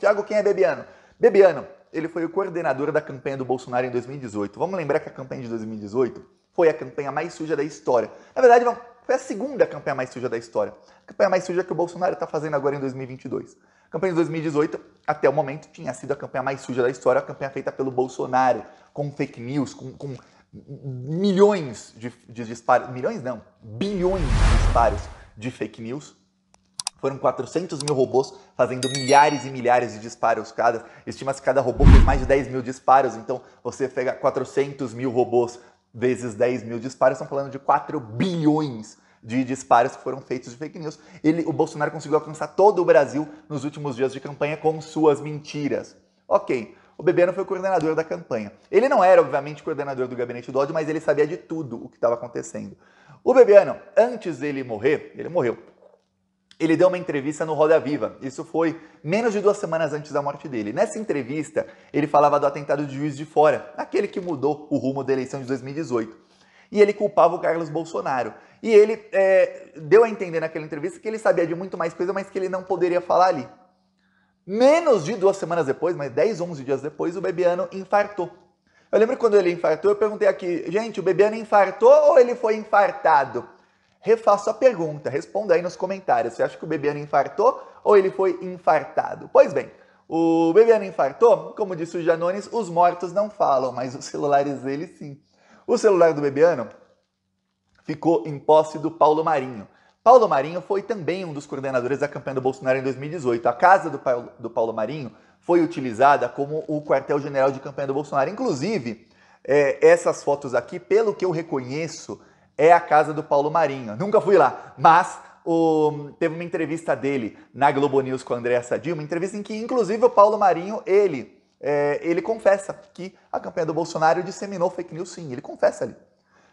Tiago, quem é Bebiano? Bebiano, ele foi o coordenador da campanha do Bolsonaro em 2018. Vamos lembrar que a campanha de 2018 foi a campanha mais suja da história. Na verdade, foi a segunda campanha mais suja da história. A campanha mais suja que o Bolsonaro está fazendo agora em 2022. A campanha de 2018, até o momento, tinha sido a campanha mais suja da história, a campanha feita pelo Bolsonaro, com fake news, com, com milhões de, de disparos. Milhões não, bilhões de disparos de fake news foram 400 mil robôs fazendo milhares e milhares de disparos cada. Estima-se que cada robô fez mais de 10 mil disparos, então você pega 400 mil robôs vezes 10 mil disparos, estão falando de 4 bilhões de disparos que foram feitos de fake news. Ele, o Bolsonaro conseguiu alcançar todo o Brasil nos últimos dias de campanha com suas mentiras. Ok, o Bebiano foi o coordenador da campanha. Ele não era, obviamente, coordenador do gabinete do ódio, mas ele sabia de tudo o que estava acontecendo. O Bebiano, antes dele morrer, ele morreu ele deu uma entrevista no Roda Viva. Isso foi menos de duas semanas antes da morte dele. Nessa entrevista, ele falava do atentado de Juiz de Fora, aquele que mudou o rumo da eleição de 2018. E ele culpava o Carlos Bolsonaro. E ele é, deu a entender naquela entrevista que ele sabia de muito mais coisa, mas que ele não poderia falar ali. Menos de duas semanas depois, mas 10, 11 dias depois, o Bebiano infartou. Eu lembro quando ele infartou, eu perguntei aqui, gente, o Bebiano infartou ou ele foi infartado? Refaço a pergunta, responda aí nos comentários. Você acha que o Bebiano infartou ou ele foi infartado? Pois bem, o Bebiano infartou, como disse o Janones, os mortos não falam, mas os celulares dele sim. O celular do Bebiano ficou em posse do Paulo Marinho. Paulo Marinho foi também um dos coordenadores da campanha do Bolsonaro em 2018. A casa do Paulo, do Paulo Marinho foi utilizada como o quartel-general de campanha do Bolsonaro. Inclusive, é, essas fotos aqui, pelo que eu reconheço, é a casa do Paulo Marinho. Nunca fui lá, mas o, teve uma entrevista dele na Globo News com o André Sadio, uma entrevista em que, inclusive, o Paulo Marinho, ele, é, ele confessa que a campanha do Bolsonaro disseminou fake news, sim, ele confessa ali.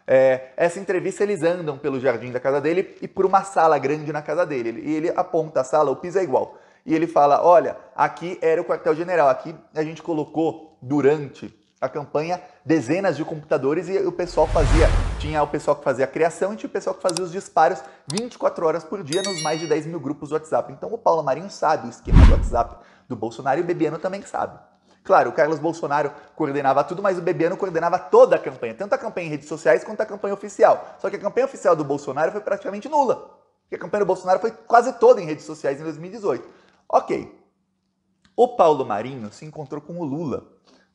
É, essa entrevista eles andam pelo jardim da casa dele e por uma sala grande na casa dele. E ele aponta a sala, o piso é igual. E ele fala: Olha, aqui era o quartel-general, aqui a gente colocou durante a campanha dezenas de computadores e o pessoal fazia, tinha o pessoal que fazia a criação e tinha o pessoal que fazia os disparos 24 horas por dia nos mais de 10 mil grupos do WhatsApp. Então o Paulo Marinho sabe o esquema do WhatsApp do Bolsonaro e o Bebiano também sabe. Claro, o Carlos Bolsonaro coordenava tudo, mas o Bebiano coordenava toda a campanha, tanto a campanha em redes sociais quanto a campanha oficial. Só que a campanha oficial do Bolsonaro foi praticamente nula. Porque a campanha do Bolsonaro foi quase toda em redes sociais em 2018. Ok. O Paulo Marinho se encontrou com o Lula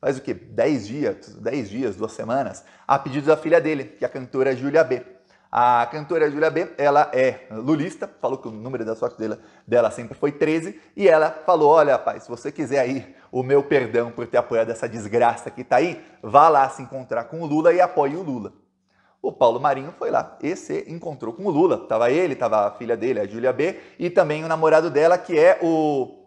faz o quê? 10 dias, 10 dias, duas semanas, a pedido da filha dele, que é a cantora Júlia B. A cantora Júlia B, ela é lulista, falou que o número da sorte dela, dela sempre foi 13, e ela falou: "Olha, rapaz, se você quiser aí o meu perdão por ter apoiado essa desgraça que tá aí, vá lá se encontrar com o Lula e apoie o Lula". O Paulo Marinho foi lá e se encontrou com o Lula. Tava ele, tava a filha dele, a Júlia B, e também o namorado dela, que é o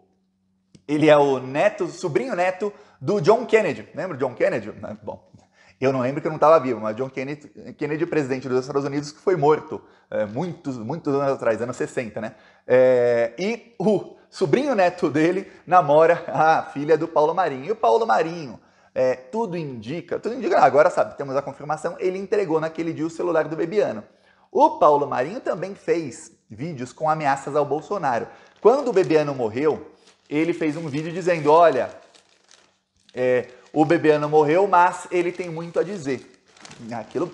ele é o neto, sobrinho neto do John Kennedy. Lembra John Kennedy? Ah, bom, eu não lembro que eu não estava vivo, mas John Kennedy, Kennedy, presidente dos Estados Unidos, que foi morto é, muitos, muitos anos atrás, anos 60, né? É, e o sobrinho neto dele namora a filha do Paulo Marinho. E o Paulo Marinho, é, tudo indica, tudo indica, agora sabe, temos a confirmação, ele entregou naquele dia o celular do Bebiano. O Paulo Marinho também fez vídeos com ameaças ao Bolsonaro. Quando o Bebiano morreu, ele fez um vídeo dizendo: olha, é, o Bebiano morreu, mas ele tem muito a dizer. Aquilo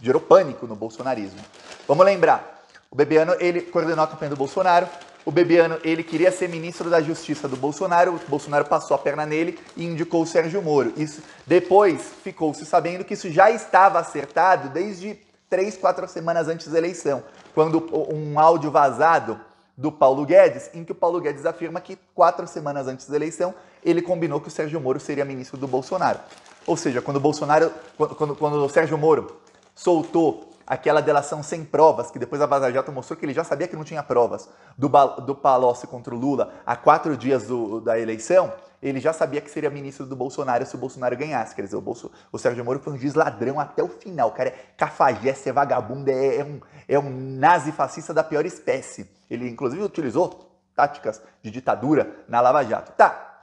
gerou pânico no bolsonarismo. Vamos lembrar, o Bebiano ele coordenou a campanha do Bolsonaro. O Bebiano ele queria ser ministro da Justiça do Bolsonaro. O Bolsonaro passou a perna nele e indicou o Sérgio Moro. Isso depois ficou se sabendo que isso já estava acertado desde três, quatro semanas antes da eleição, quando um áudio vazado do Paulo Guedes, em que o Paulo Guedes afirma que quatro semanas antes da eleição ele combinou que o Sérgio Moro seria ministro do Bolsonaro. Ou seja, quando o Bolsonaro, quando, quando, quando o Sérgio Moro soltou aquela delação sem provas, que depois a Vaza Jato mostrou que ele já sabia que não tinha provas, do, do Palocci contra o Lula há quatro dias do, da eleição, ele já sabia que seria ministro do Bolsonaro se o Bolsonaro ganhasse. Quer dizer, o, Bolso, o Sérgio Moro foi um juiz ladrão até o final. O cara é cafajeste, é vagabundo, é, é, um, é um nazi fascista da pior espécie. Ele, inclusive, utilizou táticas de ditadura na Lava Jato. Tá,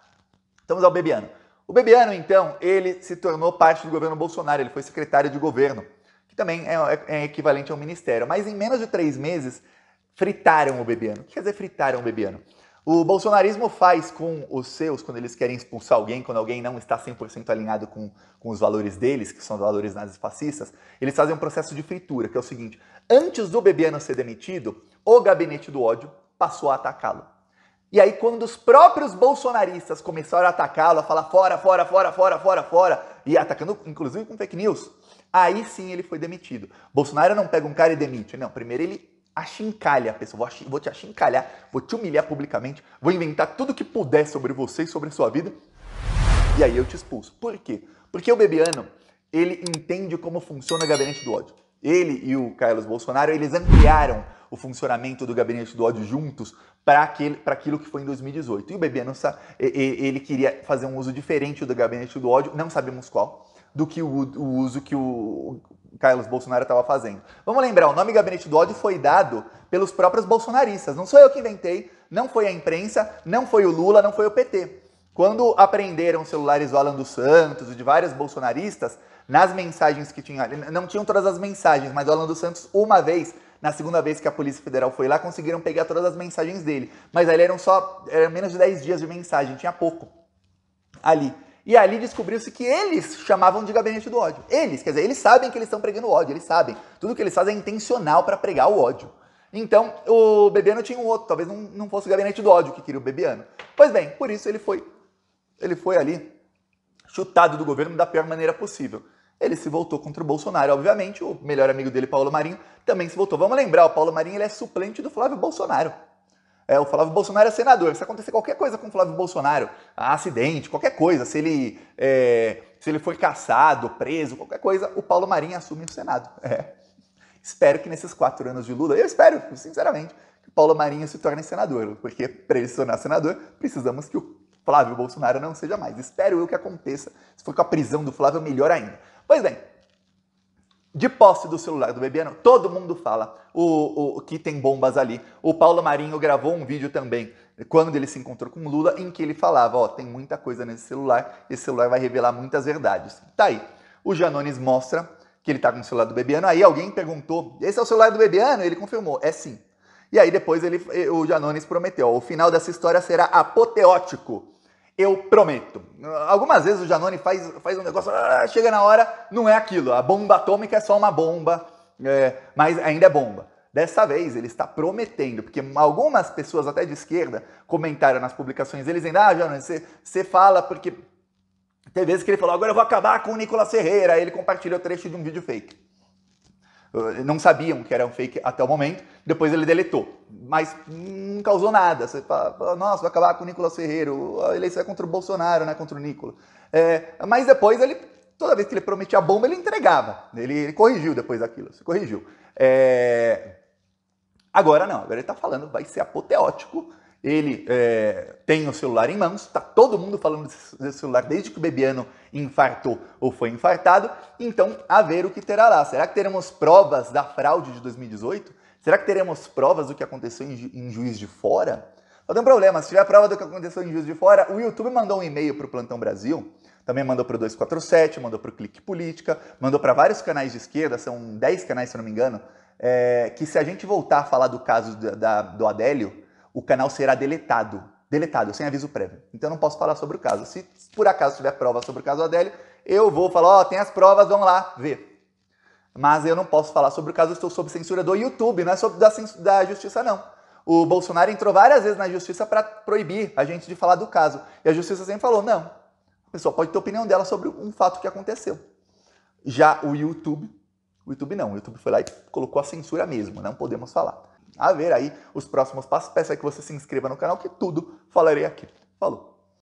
estamos ao Bebiano. O Bebiano, então, ele se tornou parte do governo Bolsonaro, ele foi secretário de governo, que também é, é, é equivalente ao ministério. Mas em menos de três meses, fritaram o Bebiano. O que quer dizer fritaram o Bebiano? O bolsonarismo faz com os seus, quando eles querem expulsar alguém, quando alguém não está 100% alinhado com, com os valores deles, que são os valores nazis fascistas, eles fazem um processo de fritura, que é o seguinte: antes do Bebiano ser demitido, o gabinete do ódio passou a atacá-lo. E aí, quando os próprios bolsonaristas começaram a atacá-lo, a falar fora, fora, fora, fora, fora, fora, e atacando inclusive com fake news, aí sim ele foi demitido. Bolsonaro não pega um cara e demite, não. Primeiro ele achincalha a pessoa, vou, vou te achincalhar, vou te humilhar publicamente, vou inventar tudo que puder sobre você e sobre a sua vida, e aí eu te expulso. Por quê? Porque o Bebiano, ele entende como funciona o gabinete do ódio. Ele e o Carlos Bolsonaro, eles ampliaram o funcionamento do gabinete do ódio juntos para aquilo que foi em 2018. E o Bebiano, ele queria fazer um uso diferente do gabinete do ódio, não sabemos qual do que o, o uso que o Carlos Bolsonaro estava fazendo. Vamos lembrar, o nome Gabinete do Ódio foi dado pelos próprios bolsonaristas. Não sou eu que inventei, não foi a imprensa, não foi o Lula, não foi o PT. Quando apreenderam os celulares do Alan dos Santos e de vários bolsonaristas, nas mensagens que tinham, não tinham todas as mensagens, mas o Alan dos Santos, uma vez, na segunda vez que a Polícia Federal foi lá, conseguiram pegar todas as mensagens dele. Mas ali eram só, eram menos de 10 dias de mensagem, tinha pouco ali. E ali descobriu-se que eles chamavam de gabinete do ódio. Eles, quer dizer, eles sabem que eles estão pregando ódio, eles sabem. Tudo que eles fazem é intencional para pregar o ódio. Então, o Bebiano tinha um outro, talvez não, não fosse o gabinete do ódio que queria o Bebiano. Pois bem, por isso ele foi ele foi ali chutado do governo da pior maneira possível. Ele se voltou contra o Bolsonaro, obviamente, o melhor amigo dele, Paulo Marinho, também se voltou. Vamos lembrar, o Paulo Marinho ele é suplente do Flávio Bolsonaro. É, o Flávio Bolsonaro é senador. Se acontecer qualquer coisa com o Flávio Bolsonaro, acidente, qualquer coisa, se ele, é, se ele foi caçado, preso, qualquer coisa, o Paulo Marinho assume o Senado. É. Espero que nesses quatro anos de Lula, eu espero, sinceramente, que o Paulo Marinho se torne senador, porque para ele se tornar senador, precisamos que o Flávio Bolsonaro não seja mais. Espero eu que aconteça. Se for com a prisão do Flávio, é melhor ainda. Pois bem, de posse do celular do bebê, todo mundo fala o, o, que tem bombas ali. O Paulo Marinho gravou um vídeo também, quando ele se encontrou com Lula, em que ele falava, ó, tem muita coisa nesse celular, esse celular vai revelar muitas verdades. Tá aí. O Janones mostra que ele tá com o celular do Bebiano, aí alguém perguntou, esse é o celular do Bebiano? Ele confirmou, é sim. E aí depois ele, o Janones prometeu, ó, o final dessa história será apoteótico eu prometo. Algumas vezes o Janone faz, faz um negócio, ah, chega na hora, não é aquilo. A bomba atômica é só uma bomba, é, mas ainda é bomba. Dessa vez ele está prometendo, porque algumas pessoas até de esquerda comentaram nas publicações eles ainda, ah, Janone, você, fala porque. Tem vezes que ele falou, agora eu vou acabar com o Nicolas Ferreira. Aí ele compartilhou trecho de um vídeo fake. Eh, não sabiam que era um fake até o momento, depois ele deletou. Mas não causou nada. Você fala, nossa, vai acabar com o Nicolas Ferreiro, a eleição é contra o Bolsonaro, não é contra o Nicolas. É, mas depois ele, toda vez que ele prometia a bomba, ele entregava. Ele, ele corrigiu depois daquilo, se corrigiu. É... Agora não, agora ele está falando, vai ser apoteótico ele é, tem o celular em mãos, está todo mundo falando do celular desde que o Bebiano infartou ou foi infartado, então a ver o que terá lá. Será que teremos provas da fraude de 2018? Será que teremos provas do que aconteceu em, ju em Juiz de Fora? Não tem problema, se tiver prova do que aconteceu em Juiz de Fora, o YouTube mandou um e-mail para o Plantão Brasil, também mandou para o 247, mandou para o Clique Política, mandou para vários canais de esquerda, são 10 canais se não me engano, é, que se a gente voltar a falar do caso da, da do Adélio, o canal será deletado. Deletado, sem aviso prévio. Então não posso falar sobre o caso. Se por acaso tiver prova sobre o caso Adélio, eu vou falar, ó, oh, tem as provas, vão lá ver. Mas eu não posso falar sobre o caso, eu estou sob censura do YouTube, não é sobre da, da justiça, não. O Bolsonaro entrou várias vezes na justiça para proibir a gente de falar do caso. E a justiça sempre falou: não, a pessoa pode ter opinião dela sobre um fato que aconteceu. Já o YouTube, o YouTube não, o YouTube foi lá e colocou a censura mesmo, não podemos falar a ver aí os próximos passos. Peço aí que você se inscreva no canal, que tudo falarei aqui. Falou!